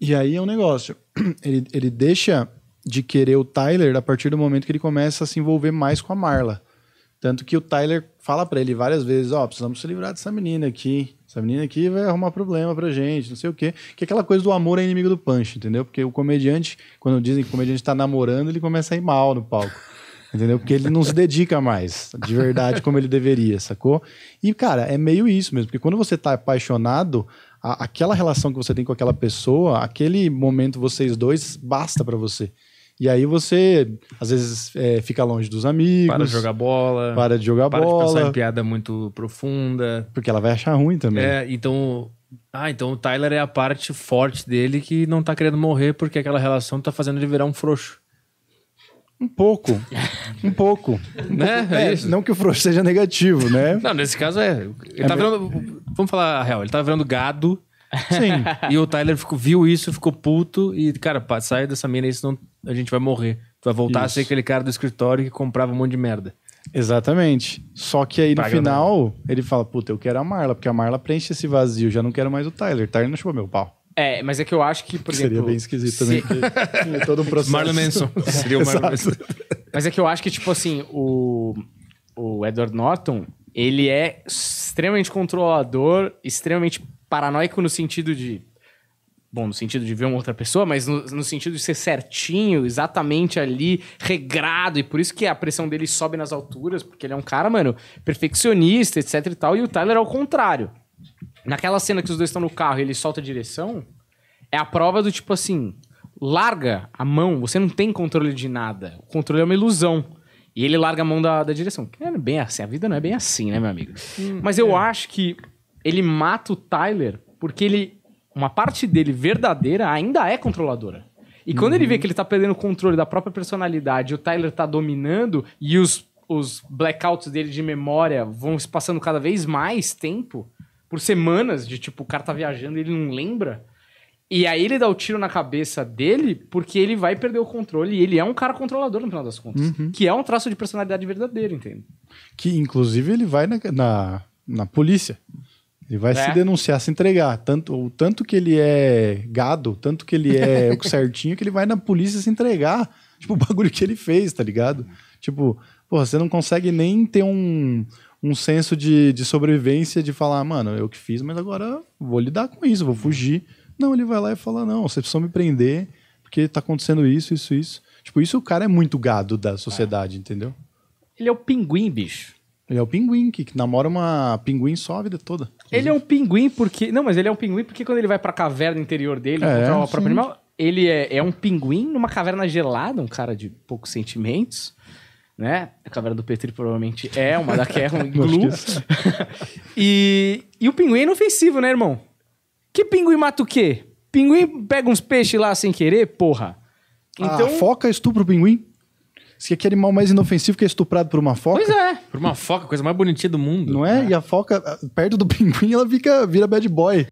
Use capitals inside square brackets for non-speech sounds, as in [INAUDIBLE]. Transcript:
E aí é um negócio. [CLEARS THROAT] Ele, ele deixa de querer o Tyler a partir do momento que ele começa a se envolver mais com a Marla. Tanto que o Tyler fala para ele várias vezes, ó, oh, precisamos se livrar dessa menina aqui. Essa menina aqui vai arrumar problema pra gente, não sei o quê. Que é aquela coisa do amor é inimigo do punch, entendeu? Porque o comediante, quando dizem que o comediante tá namorando, ele começa a ir mal no palco. [LAUGHS] Entendeu? Porque ele não se dedica mais de verdade como ele deveria, sacou? E, cara, é meio isso mesmo. Porque quando você tá apaixonado, a, aquela relação que você tem com aquela pessoa, aquele momento vocês dois, basta para você. E aí você, às vezes, é, fica longe dos amigos. Para de jogar bola. Para de jogar para bola. Para de pensar em piada muito profunda. Porque ela vai achar ruim também. É, então... Ah, então o Tyler é a parte forte dele que não tá querendo morrer porque aquela relação tá fazendo ele virar um frouxo. Um pouco. Um pouco. né? É, é não que o frouxo seja negativo, né? Não, nesse caso é. Ele é tá virando, Vamos falar a real, ele tava tá virando gado. Sim. e o Tyler ficou, viu isso, ficou puto e, cara, sai dessa mina aí, senão a gente vai morrer. Tu vai voltar isso. a ser aquele cara do escritório que comprava um monte de merda. Exatamente. Só que aí no Paga final, ele fala: Puta, eu quero a Marla, porque a Marla preenche esse vazio, já não quero mais o Tyler. O Tyler não chupou meu pau. É, mas é que eu acho que, por exemplo. Seria bem esquisito se... também. Porque, todo um [LAUGHS] processo. Marlon Manson. Seria o Marlon Manson. Mas é que eu acho que, tipo assim, o, o Edward Norton, ele é extremamente controlador, extremamente paranoico no sentido de. Bom, no sentido de ver uma outra pessoa, mas no, no sentido de ser certinho, exatamente ali, regrado, e por isso que a pressão dele sobe nas alturas, porque ele é um cara, mano, perfeccionista, etc e tal, e o Tyler é o contrário. Naquela cena que os dois estão no carro e ele solta a direção, é a prova do tipo assim: larga a mão, você não tem controle de nada. O controle é uma ilusão. E ele larga a mão da, da direção. Que é bem assim, a vida não é bem assim, né, meu amigo? Hum, Mas eu é. acho que ele mata o Tyler porque ele. Uma parte dele verdadeira ainda é controladora. E quando uhum. ele vê que ele tá perdendo o controle da própria personalidade, o Tyler tá dominando e os, os blackouts dele de memória vão se passando cada vez mais tempo, por semanas, de tipo, o cara tá viajando e ele não lembra. E aí ele dá o tiro na cabeça dele porque ele vai perder o controle e ele é um cara controlador no final das contas. Uhum. Que é um traço de personalidade verdadeiro, entende? Que inclusive ele vai na, na, na polícia. Ele vai é. se denunciar, se entregar. Tanto, o tanto que ele é gado, tanto que ele é o [LAUGHS] certinho, que ele vai na polícia se entregar. Tipo, o bagulho que ele fez, tá ligado? Tipo, porra, você não consegue nem ter um, um senso de, de sobrevivência de falar, mano, eu que fiz, mas agora vou lidar com isso, vou fugir. Não, ele vai lá e fala, não, vocês precisam me prender, porque tá acontecendo isso, isso, isso. Tipo, isso o cara é muito gado da sociedade, é. entendeu? Ele é o pinguim, bicho. Ele é o pinguim, que, namora uma pinguim só a vida toda. Inclusive. Ele é um pinguim porque. Não, mas ele é um pinguim porque quando ele vai pra caverna interior dele, é, encontrar o próprio animal, ele é, é um pinguim numa caverna gelada, um cara de poucos sentimentos né? A caverna do Petri provavelmente é uma da um é iglu. [LAUGHS] [LAUGHS] e, e o pinguim é inofensivo, né, irmão? Que pinguim mata o quê? Pinguim pega uns peixes lá sem querer, porra. Ah, então... A foca estupra o pinguim? Isso aqui é animal mais inofensivo que é estuprado por uma foca. Pois é. Por uma foca, coisa mais bonitinha do mundo. Não é? é? E a foca, eh, perto do pinguim, ela fica, vira bad boy.